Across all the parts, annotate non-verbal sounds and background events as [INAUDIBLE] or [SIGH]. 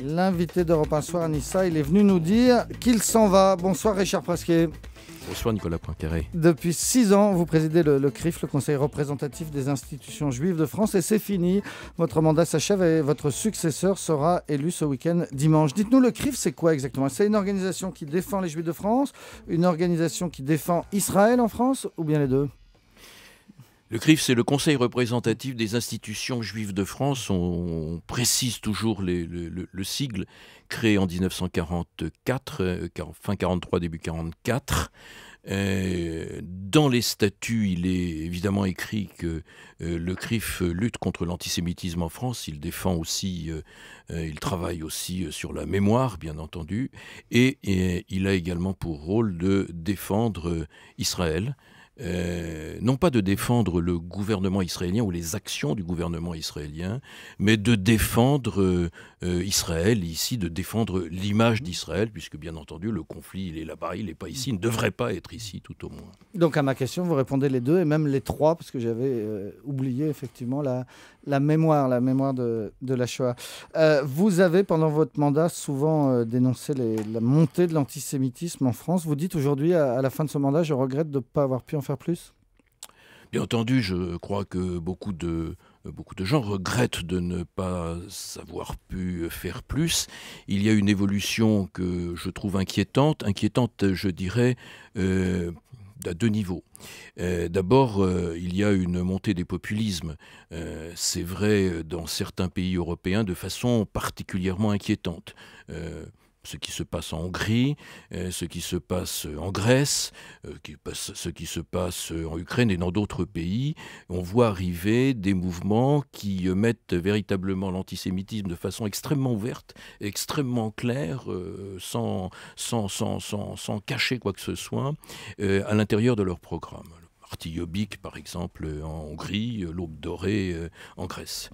l'invité d'Europe 1 Soir, Nissa, il est venu nous dire qu'il s'en va. Bonsoir Richard Prasquet. Bonsoir Nicolas Poincaré. Depuis six ans, vous présidez le, CRIF, le Conseil représentatif des institutions juives de France, et c'est fini. Votre mandat s'achève et votre successeur sera élu ce week-end dimanche. Dites-nous, le CRIF, c'est quoi exactement C'est une organisation qui défend les juifs de France, une organisation qui défend Israël en France, ou bien les deux le CRIF, c'est le Conseil représentatif des institutions juives de France. On, précise toujours le, sigle, créé en 1944, euh, fin 43, début 44. Euh, dans les statuts, il est évidemment écrit que euh, le CRIF lutte contre l'antisémitisme en France. Il défend aussi, il travaille aussi sur la mémoire, bien entendu, et, il a également pour rôle de défendre Israël. Euh, non pas de défendre le gouvernement israélien ou les actions du gouvernement israélien, mais de défendre euh, euh, Israël ici, de défendre l'image d'Israël, puisque bien entendu le conflit il est là-bas, il n'est pas ici, il ne devrait pas être ici tout au moins. Donc à ma question, vous répondez les deux et même les trois, parce que j'avais oublié effectivement la, la mémoire, la mémoire de, la Shoah. vous avez pendant votre mandat souvent dénoncé la montée de l'antisémitisme en France. Vous dites aujourd'hui à, à, la fin de ce mandat, je regrette de ne pas avoir pu en faire plus Bien entendu, je crois que beaucoup de, beaucoup de gens regrettent de ne pas avoir pu faire plus. Il y a une évolution que je trouve inquiétante, inquiétante je dirais euh, à deux niveaux. Euh, d'abord, euh, il y a une montée des populismes. C'est vrai dans certains pays européens de façon particulièrement inquiétante ce qui se passe en Hongrie, euh, ce qui se passe en Grèce, euh, ce qui se passe en Ukraine et dans d'autres pays. On voit arriver des mouvements qui euh, mettent véritablement l'antisémitisme de façon extrêmement ouverte, extrêmement claire, sans, sans, cacher quoi que ce soit, à l'intérieur de leur programme. Le parti Jobbik, par exemple, en Hongrie, l'Aube dorée en Grèce.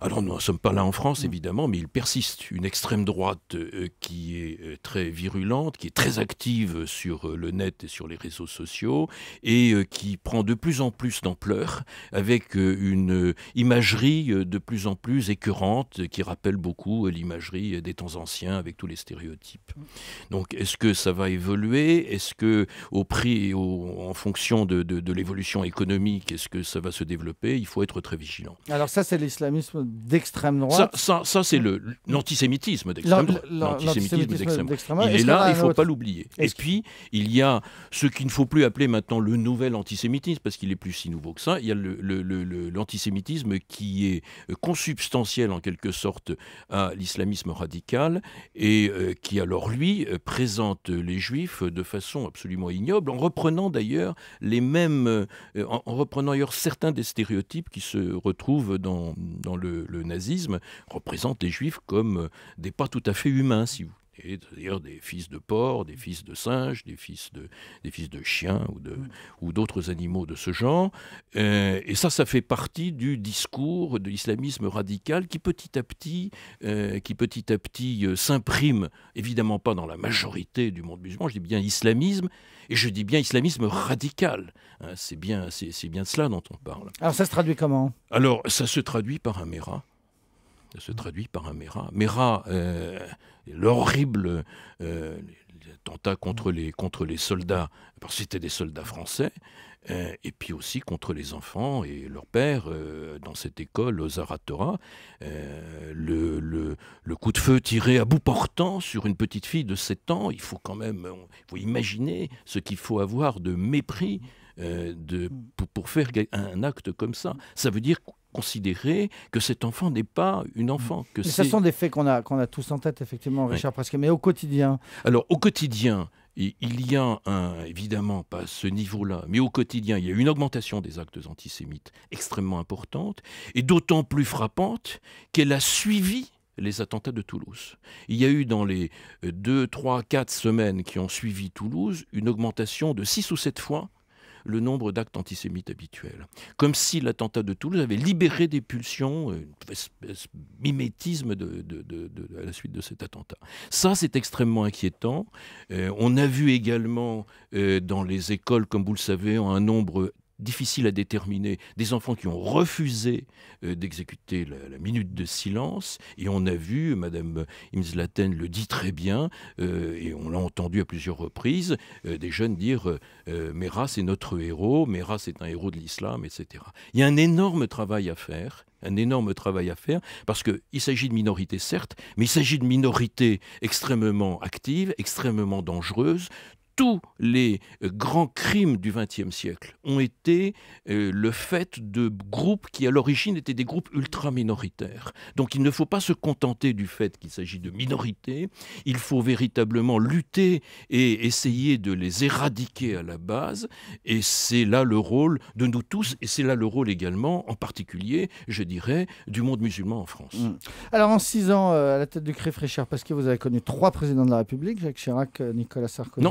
Alors nous ne sommes pas là en France, mm. évidemment, mais il persiste une extrême droite euh, qui est euh, très virulente, qui est très active sur euh, le net et sur les réseaux sociaux, et qui prend de plus en plus d'ampleur, avec une imagerie de plus en plus écœurante, qui rappelle beaucoup l'imagerie des temps anciens, avec tous les stéréotypes. Mm. Donc est-ce que ça va évoluer Est-ce que au prix, au, en fonction de l'évolution économique, est-ce que ça va se développer Il faut être très vigilant. Alors ça, c'est l'islamisme d'extrême droite. Ça, ça, c'est l'antisémitisme d'extrême droite. L'antisémitisme d'extrême droite. Il est, là, il ne faut pas l'oublier. Et puis, il y a ce qu'il ne faut plus appeler maintenant le nouvel antisémitisme, parce qu'il est plus si nouveau que ça. Il y a l'antisémitisme le, qui est euh, consubstantiel en quelque sorte à l'islamisme radical et euh, qui, alors lui, euh, présente les juifs de façon absolument ignoble, en reprenant d'ailleurs les mêmes, en, reprenant d'ailleurs certains des stéréotypes qui se retrouvent dans, dans le le, nazisme représente les juifs comme euh, des pas tout à fait humains, si vous c'est-à-dire des fils de porcs, des fils de singes, des fils de, des fils de chiens ou, de, mm. ou d'autres animaux de ce genre. Euh, et ça, ça fait partie du discours de l'islamisme radical qui petit à petit, euh, qui petit à petit euh, s'imprime, évidemment pas dans la majorité du monde musulman, je dis bien islamisme, et je dis bien islamisme radical. Hein. c'est, bien, c'est, bien de cela dont on parle. Alors ça se traduit comment Alors ça se traduit par un mera Ça se traduit par un Mera. Mera, l'horrible euh, attentat contre les, contre les soldats, parce que c'était des soldats français, euh, et puis aussi contre les enfants et leur père euh, dans cette école aux Aratora. le, le, coup de feu tiré à bout portant sur une petite fille de 7 ans, il faut quand même il faut imaginer ce qu'il faut avoir de mépris de, pour, pour faire un acte comme ça. Ça veut dire considérer que cet enfant n'est pas une enfant. Que ce sont des faits qu'on a, qu'on a tous en tête, effectivement, Richard Presque. Mais au quotidien Alors, au quotidien, il y a un, évidemment pas ce niveau-là, mais au quotidien, il y a une augmentation des actes antisémites extrêmement importante et d'autant plus frappante qu'elle a suivi les attentats de Toulouse. Il y a eu dans les 2, 3, 4 semaines qui ont suivi Toulouse une augmentation de 6 ou 7 fois le nombre d'actes antisémites habituels. Comme si l'attentat de Toulouse avait libéré des pulsions, euh, une espèce mimétisme de, de, à la suite de cet attentat. Ça, c'est extrêmement inquiétant. Euh, on a vu également euh, dans les écoles, comme vous le savez, un nombre Difficile à déterminer, des enfants qui ont refusé euh, d'exécuter la, minute de silence. Et on a vu, Madame Imslaten le dit très bien, euh, et on l'a entendu à plusieurs reprises, euh, des jeunes dire Mera, c'est notre héros, Mera, c'est un héros de l'islam, etc. Il y a un énorme travail à faire un énorme travail à faire, parce qu'il s'agit de minorités, certes, mais il s'agit de minorités extrêmement actives, extrêmement dangereuses, tous les euh, grands crimes du XXe siècle ont été euh, le fait de groupes qui, à l'origine, étaient des groupes ultra-minoritaires. Donc il ne faut pas se contenter du fait qu'il s'agit de minorités, il faut véritablement lutter et essayer de les éradiquer à la base, et c'est là le rôle de nous tous, et c'est là le rôle également, en particulier, je dirais, du monde musulman en France. Mm. Alors en six ans, euh, à la tête du CRIF, parce que vous avez connu trois présidents de la République, Jacques Chirac, Nicolas Sarkozy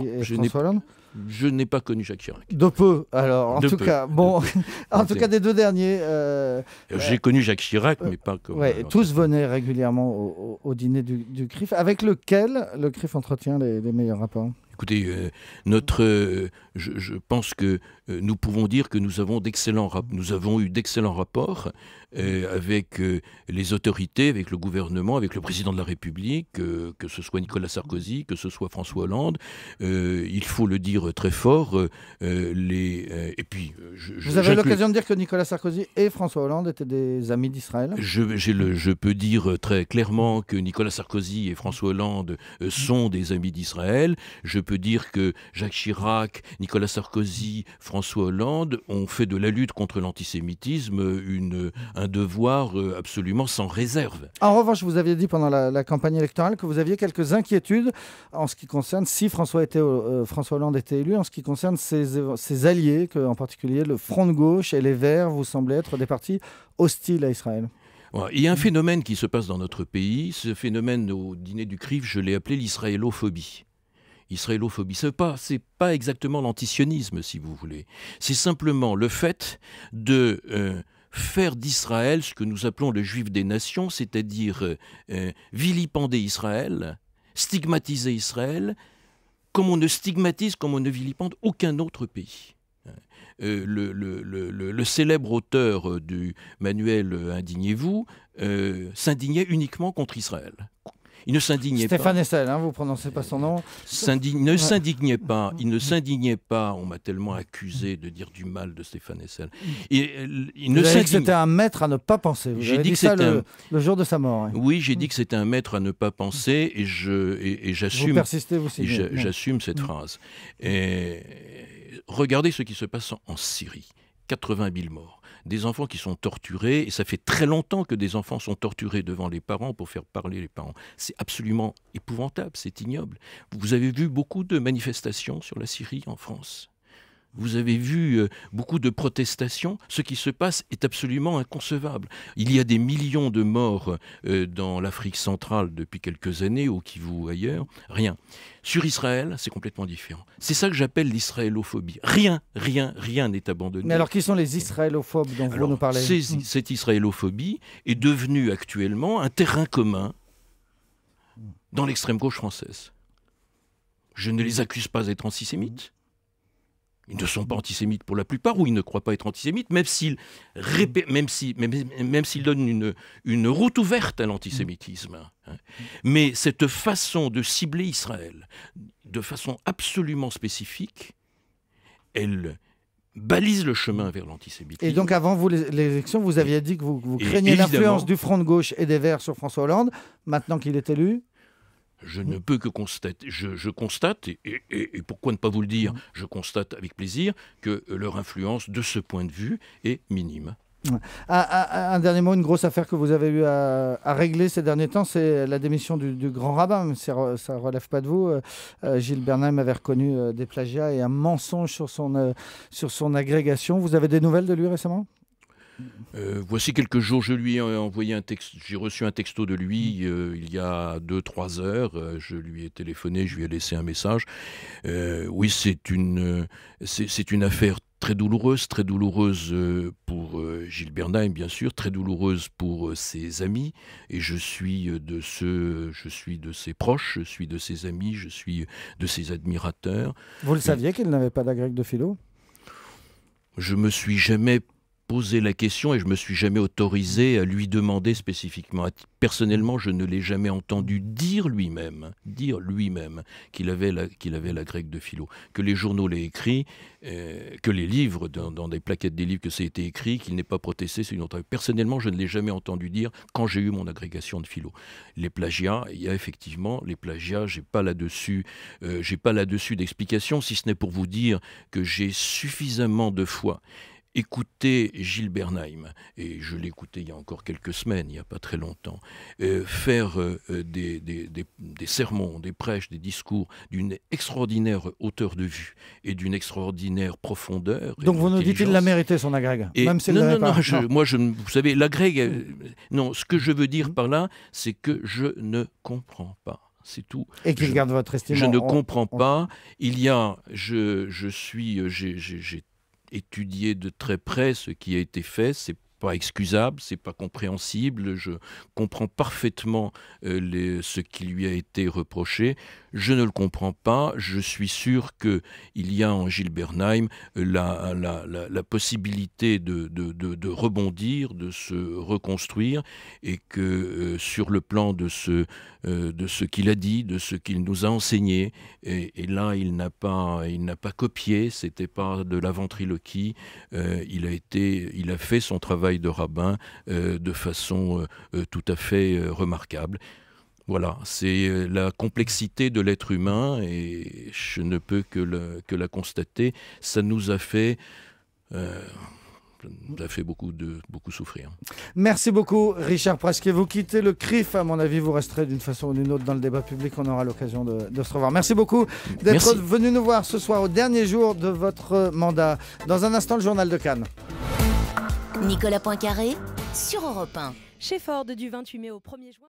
je n'ai pas connu Jacques Chirac. De peu, alors, en tout cas. Bon, [LAUGHS] en tout cas, des deux derniers. Euh, euh, bah, j'ai connu Jacques Chirac, mais pas comme. Ouais, euh, tous venaient régulièrement au, dîner du, CRIF, avec lequel le CRIF entretient les meilleurs rapports. Écoutez, euh, notre, euh, je, pense que euh, nous pouvons dire que nous avons nous avons eu d'excellents rapports avec les autorités, avec le gouvernement, avec le président de la République, que ce soit Nicolas Sarkozy, que ce soit François Hollande. il faut le dire très fort. les, et puis vous avez l'occasion de dire que Nicolas Sarkozy et François Hollande étaient des amis d'Israël je, peux dire euh, très clairement que Nicolas Sarkozy et François Hollande euh, sont des amis d'Israël. Je peux dire que Jacques Chirac, Nicolas Sarkozy, François Hollande ont fait de la lutte contre l'antisémitisme euh, une, un devoir absolument sans réserve. En revanche, vous aviez dit pendant la, campagne électorale que vous aviez quelques inquiétudes en ce qui concerne si François, était, François Hollande était élu, en ce qui concerne ses, ses alliés, que, en particulier le Front de gauche et les Verts vous semblent être des partis hostiles à Israël. Il y a un phénomène qui se passe dans notre pays. Ce phénomène, au dîner du CRIF, je l'ai appelé l'israélophobie. Israélophobie, ce n'est pas, pas exactement l'antisionisme, si vous voulez. C'est simplement le fait de euh, faire d'Israël ce que nous appelons le juif des nations, c'est-à-dire euh, euh, vilipender Israël, stigmatiser Israël, comme on ne stigmatise, comme on ne vilipende aucun autre pays. Euh, le, célèbre auteur euh, du manuel euh, Indignez-vous s'indignait uniquement contre Israël, il ne s'indignait pas. Stéphane Essel, hein, vous prononcez pas son nom. ne s'indignait pas. [LAUGHS] Il ne s'indignait pas. On m'a tellement accusé de dire du mal de Stéphane Essel. Et, euh, il ne c'était un maître à ne pas penser. J'ai dit, dit, que le, jour de sa mort. Hein. Oui, j'ai dit mm. que c'était un maître à ne pas penser et j'assume. Mm. J'assume cette mm. phrase. Et regardez ce qui se passe en Syrie. 80 000 morts. Des enfants qui sont torturés, et ça fait très longtemps que des enfants sont torturés devant les parents pour faire parler les parents. C'est absolument épouvantable, c'est ignoble. Vous avez vu beaucoup de manifestations sur la Syrie en France. Vous avez vu euh, beaucoup de protestations. Ce qui se passe est absolument inconcevable. Il y a des millions de morts euh, dans l'Afrique centrale depuis quelques années, au Kivu ou ailleurs. Rien. Sur Israël, c'est complètement différent. C'est ça que j'appelle l'israélophobie. Rien, rien, rien n'est abandonné. Mais alors, qui sont les israélophobes dont vous nous parlez Cette israélophobie est devenue actuellement un terrain commun dans l'extrême gauche française. Je ne les accuse pas d'être antisémites ils ne sont pas antisémites pour la plupart, ou ils ne croient pas être antisémites, même s'ils, donnent une, route ouverte à l'antisémitisme. Hein. Mais cette façon de cibler Israël de façon absolument spécifique, elle balise le chemin vers l'antisémitisme. Et donc avant vous, l'élection, vous aviez dit que vous, vous craignez l'influence du Front de gauche et des Verts sur François Hollande. Maintenant qu'il est élu je mm. ne peux que constater, je, constate, et, pourquoi ne pas vous le dire, mm. je constate avec plaisir que euh, leur influence de ce point de vue est minime. Un, un dernier mot, une grosse affaire que vous avez eu à, régler ces derniers temps, c'est la démission du, grand rabbin. ça ne relève pas de vous. Euh, euh, Gilles Bernheim avait reconnu des plagiats et un mensonge sur son, sur son agrégation. Vous avez des nouvelles de lui récemment euh, voici quelques jours, je lui ai envoyé un texte, j'ai reçu un texto de lui euh, il y a 2-3 heures. Euh, je lui ai téléphoné, je lui ai laissé un message. oui, c'est une, c'est une affaire très douloureuse, très douloureuse pour Gilles Bernheim, bien sûr, très douloureuse pour ses amis. Et je suis de ceux, je suis de ses proches, je suis de ses amis, je suis de ses admirateurs. Vous le saviez qu'il n'avait pas d'agrègue de philo Je me suis jamais Poser la question et je me suis jamais autorisé à lui demander spécifiquement. Personnellement, je ne l'ai jamais entendu dire lui-même, dire lui-même qu'il avait, la, qu'il avait la grecque de philo, que les journaux l'aient écrit, euh, que les livres, dans, des plaquettes des livres, que ça a été écrit, qu'il n'ait pas protesté, c'est une autre. Personnellement, je ne l'ai jamais entendu dire quand j'ai eu mon agrégation de philo. Les plagiats, il y a effectivement les plagiats, j'ai pas là-dessus, euh, j'ai pas là-dessus d'explication, si ce n'est pour vous dire que j'ai suffisamment de foi écouter Gilles Bernheim, et je l'écoutais il y a encore quelques semaines, il n'y a pas très longtemps, euh, faire euh, euh, des, des, des, sermons, des prêches, des discours d'une extraordinaire hauteur de vue et d'une extraordinaire profondeur. Donc vous nous dites qu'il l'a mérité son agrég, même Non, non, non, Je, non, moi, je, vous savez, l'agrég, mm. non, ce que je veux dire mm. par là, c'est que je ne comprends pas c'est tout. Et qu'il garde votre estime. Je ne comprends pas. Il y a, je, je suis, j'ai étudier de très près ce qui a été fait, c'est pas excusable, c'est pas compréhensible. Je comprends parfaitement euh, ce qui lui a été reproché. Je ne le comprends pas. Je suis sûr que il y a en Gilbernheim euh, la, la, possibilité de, rebondir, de se reconstruire, et que euh, sur le plan de ce, ce qu'il a dit, de ce qu'il nous a enseigné, et, là il n'a pas, pas copié. C'était pas de la ventriloquie. il a été, il a fait son travail de rabbin euh, de façon euh, euh, tout à fait remarquable. Voilà, c'est la complexité de l'être humain et je ne peux que la, constater. Ça nous a fait... fait beaucoup, de, beaucoup souffrir. Merci beaucoup, Richard Prasquet. Vous quittez le CRIF, à mon avis, vous resterez d'une façon ou d'une autre dans le débat public. On aura l'occasion de, se revoir. Merci beaucoup d'être venu nous voir ce soir, au dernier jour de votre mandat. Dans un instant, le journal de Cannes. Nicolas Poincaré sur Europe 1. Chez Ford du 28 mai au 1er juin.